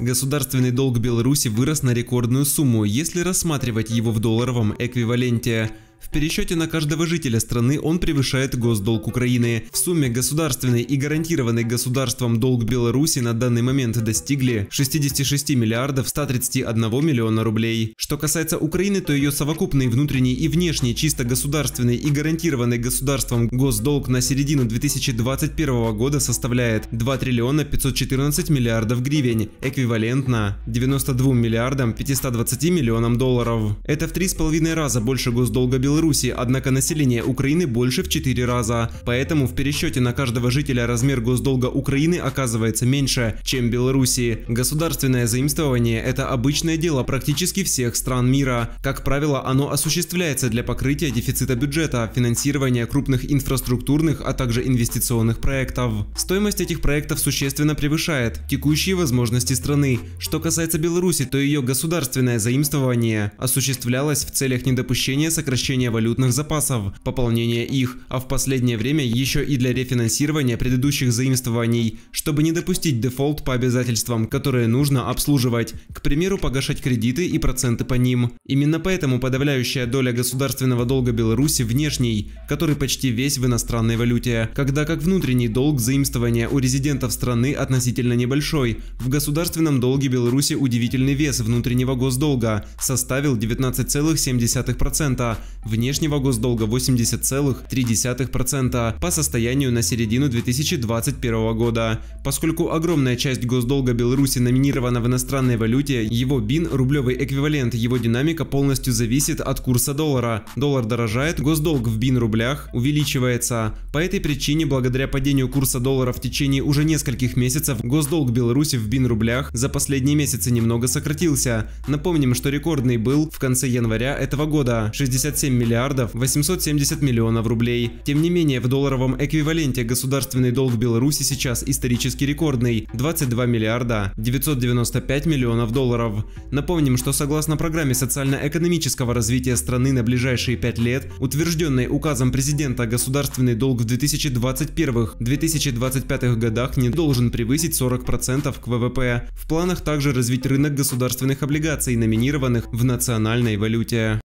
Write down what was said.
Государственный долг Беларуси вырос на рекордную сумму, если рассматривать его в долларовом эквиваленте. В пересчете на каждого жителя страны он превышает госдолг Украины. В сумме государственный и гарантированный государством долг Беларуси на данный момент достигли 66 миллиардов 131 миллиона рублей. Что касается Украины, то ее совокупный внутренний и внешний чисто государственный и гарантированный государством госдолг на середину 2021 года составляет 2 триллиона 514 миллиардов гривен, эквивалентно 92 миллиардам 520 миллионам долларов. Это в 3,5 раза больше госдолга Беларуси Беларуси, однако население Украины больше в 4 раза. Поэтому в пересчете на каждого жителя размер госдолга Украины оказывается меньше, чем Беларуси. Государственное заимствование – это обычное дело практически всех стран мира. Как правило, оно осуществляется для покрытия дефицита бюджета, финансирования крупных инфраструктурных, а также инвестиционных проектов. Стоимость этих проектов существенно превышает текущие возможности страны. Что касается Беларуси, то ее государственное заимствование осуществлялось в целях недопущения сокращения пополнения валютных запасов, пополнения их, а в последнее время еще и для рефинансирования предыдущих заимствований, чтобы не допустить дефолт по обязательствам, которые нужно обслуживать, к примеру, погашать кредиты и проценты по ним. Именно поэтому подавляющая доля государственного долга Беларуси внешний, который почти весь в иностранной валюте, когда как внутренний долг заимствования у резидентов страны относительно небольшой, в государственном долге Беларуси удивительный вес внутреннего госдолга составил 19,7%, в внешнего госдолга 80,3% по состоянию на середину 2021 года. Поскольку огромная часть госдолга Беларуси номинирована в иностранной валюте, его бин, рублевый эквивалент, его динамика полностью зависит от курса доллара. Доллар дорожает, госдолг в бин рублях увеличивается. По этой причине, благодаря падению курса доллара в течение уже нескольких месяцев, госдолг Беларуси в бин рублях за последние месяцы немного сократился. Напомним, что рекордный был в конце января этого года – 67 7 миллиардов 870 миллионов рублей. Тем не менее, в долларовом эквиваленте государственный долг Беларуси сейчас исторически рекордный – 22 миллиарда 995 миллионов долларов. Напомним, что согласно программе социально-экономического развития страны на ближайшие 5 лет, утвержденной указом президента государственный долг в 2021-2025 годах не должен превысить 40% к ВВП. В планах также развить рынок государственных облигаций, номинированных в национальной валюте.